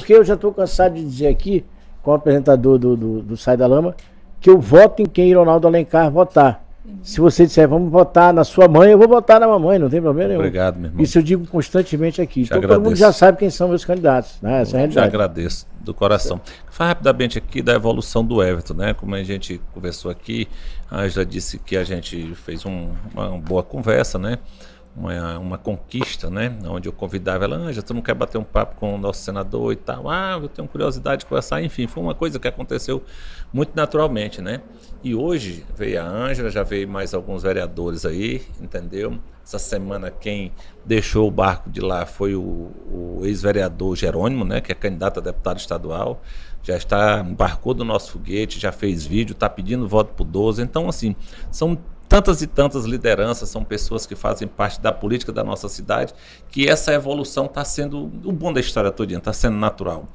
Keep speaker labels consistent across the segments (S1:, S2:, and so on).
S1: Porque eu já estou cansado de dizer aqui, como apresentador do, do, do Sai da Lama, que eu voto em quem Ronaldo Alencar votar. Se você disser, vamos votar na sua mãe, eu vou votar na mamãe, não tem problema nenhum. Obrigado, meu irmão. Isso eu digo constantemente aqui. então todo mundo já sabe quem são meus candidatos, né? Essa eu é a realidade. Te agradeço, do coração. Fala rapidamente aqui da evolução do Everton, né? Como a gente conversou aqui, a Angela disse que a gente fez um, uma boa conversa, né? uma, uma conquista, né? Onde eu convidava ela, Anja, ah, tu não quer bater um papo com o nosso senador e tal? Ah, eu tenho curiosidade de conversar. Enfim, foi uma coisa que aconteceu muito naturalmente, né? E hoje veio a Ângela, já veio mais alguns vereadores aí, entendeu? Essa semana quem deixou o barco de lá foi o, o ex-vereador Jerônimo, né? Que é candidato a deputado estadual. Já está, embarcou do nosso foguete, já fez vídeo, está pedindo voto o 12. Então, assim, são tantas e tantas lideranças, são pessoas que fazem parte da política da nossa cidade, que essa evolução está sendo, o bom da história toda. está sendo natural.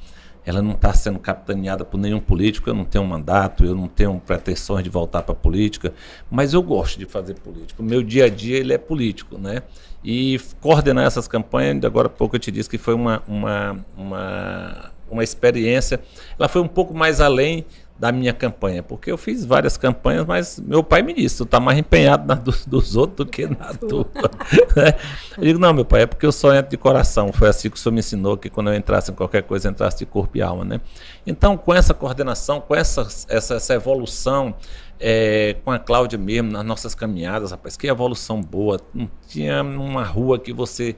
S1: Ela não está sendo capitaneada por nenhum político, eu não tenho mandato, eu não tenho pretensões de voltar para a política, mas eu gosto de fazer política. O meu dia a dia ele é político, né? E coordenar essas campanhas, agora há pouco eu te disse que foi uma, uma, uma, uma experiência, ela foi um pouco mais além da minha campanha, porque eu fiz várias campanhas, mas meu pai me disse, tu tá mais empenhado na do, dos outros do que na tua. Né? eu digo, não, meu pai, é porque eu só entro de coração. Foi assim que o senhor me ensinou que quando eu entrasse em qualquer coisa, entrasse de corpo e alma, né? Então, com essa coordenação, com essa, essa, essa evolução, é, com a Cláudia mesmo, nas nossas caminhadas, rapaz, que evolução boa. Não tinha uma rua que você.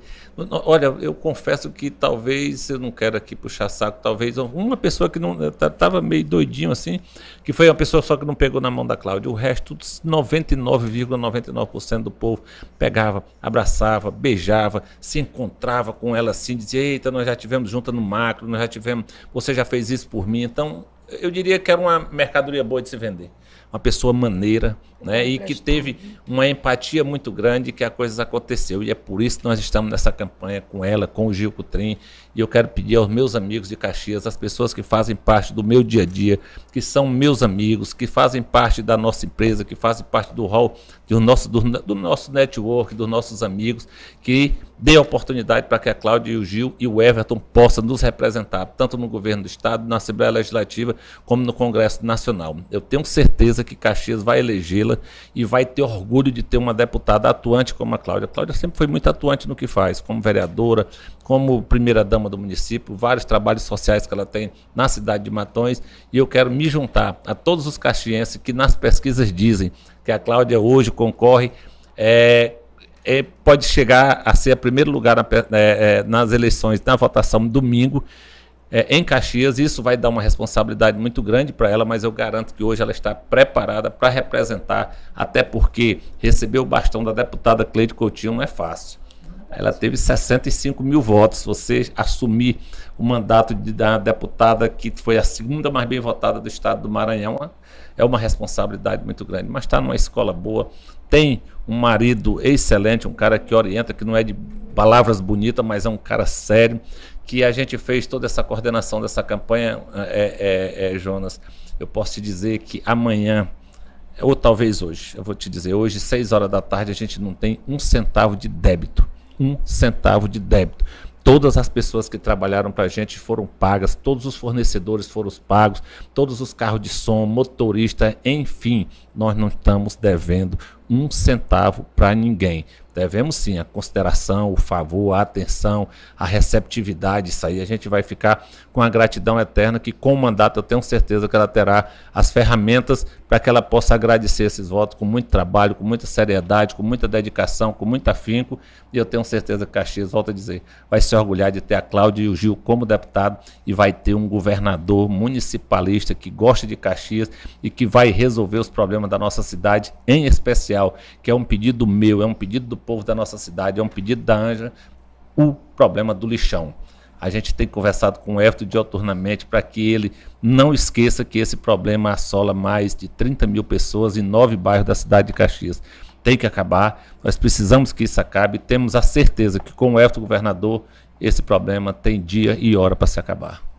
S1: Olha, eu confesso que talvez, eu não quero aqui puxar saco, talvez uma pessoa que não. Estava tá, meio doidinho assim, que foi uma pessoa só que não pegou na mão da Cláudia. O resto, 99,99% ,99 do povo pegava, abraçava, beijava, se encontrava com ela assim, dizia: Eita, nós já tivemos junta no macro, nós já tivemos. Você já fez isso por mim. Então, eu diria que era uma mercadoria boa de se vender. Uma pessoa maneira, né? E que teve uma empatia muito grande que a coisa aconteceu. E é por isso que nós estamos nessa campanha com ela, com o Gil Cutrim. E eu quero pedir aos meus amigos de Caxias, as pessoas que fazem parte do meu dia a dia, que são meus amigos, que fazem parte da nossa empresa, que fazem parte do hall, do nosso, do, do nosso network, dos nossos amigos, que dê oportunidade para que a Cláudia e o Gil e o Everton possam nos representar, tanto no governo do Estado, na Assembleia Legislativa, como no Congresso Nacional. Eu tenho certeza que Caxias vai elegê-la e vai ter orgulho de ter uma deputada atuante como a Cláudia. A Cláudia sempre foi muito atuante no que faz, como vereadora, como primeira-dama do município, vários trabalhos sociais que ela tem na cidade de Matões, e eu quero me juntar a todos os caxienses que nas pesquisas dizem que a Cláudia hoje concorre é, é, pode chegar a ser a primeiro lugar na, é, é, nas eleições, na votação domingo, é, em Caxias. Isso vai dar uma responsabilidade muito grande para ela, mas eu garanto que hoje ela está preparada para representar, até porque receber o bastão da deputada Cleide Coutinho não é fácil. Ela teve 65 mil votos. você assumir o mandato de, da deputada que foi a segunda mais bem votada do estado do Maranhão, né, é uma responsabilidade muito grande. Mas está numa escola boa, tem um marido excelente, um cara que orienta, que não é de palavras bonitas, mas é um cara sério, que a gente fez toda essa coordenação dessa campanha, é, é, é, Jonas. Eu posso te dizer que amanhã, ou talvez hoje, eu vou te dizer, hoje, seis horas da tarde, a gente não tem um centavo de débito um centavo de débito. Todas as pessoas que trabalharam para a gente foram pagas, todos os fornecedores foram pagos, todos os carros de som, motorista, enfim, nós não estamos devendo um centavo para ninguém. Devemos sim a consideração, o favor, a atenção, a receptividade, isso aí a gente vai ficar com a gratidão eterna que com o mandato eu tenho certeza que ela terá as ferramentas para que ela possa agradecer esses votos com muito trabalho, com muita seriedade, com muita dedicação, com muito afinco e eu tenho certeza que Caxias, volta a dizer, vai se orgulhar de ter a Cláudia e o Gil como deputado e vai ter um governador municipalista que gosta de Caxias e que vai resolver os problemas da nossa cidade, em especial social, que é um pedido meu, é um pedido do povo da nossa cidade, é um pedido da Anja, o problema do lixão. A gente tem conversado com o de dioturnamente para que ele não esqueça que esse problema assola mais de 30 mil pessoas em nove bairros da cidade de Caxias. Tem que acabar, nós precisamos que isso acabe. Temos a certeza que, com o Efto governador, esse problema tem dia e hora para se acabar.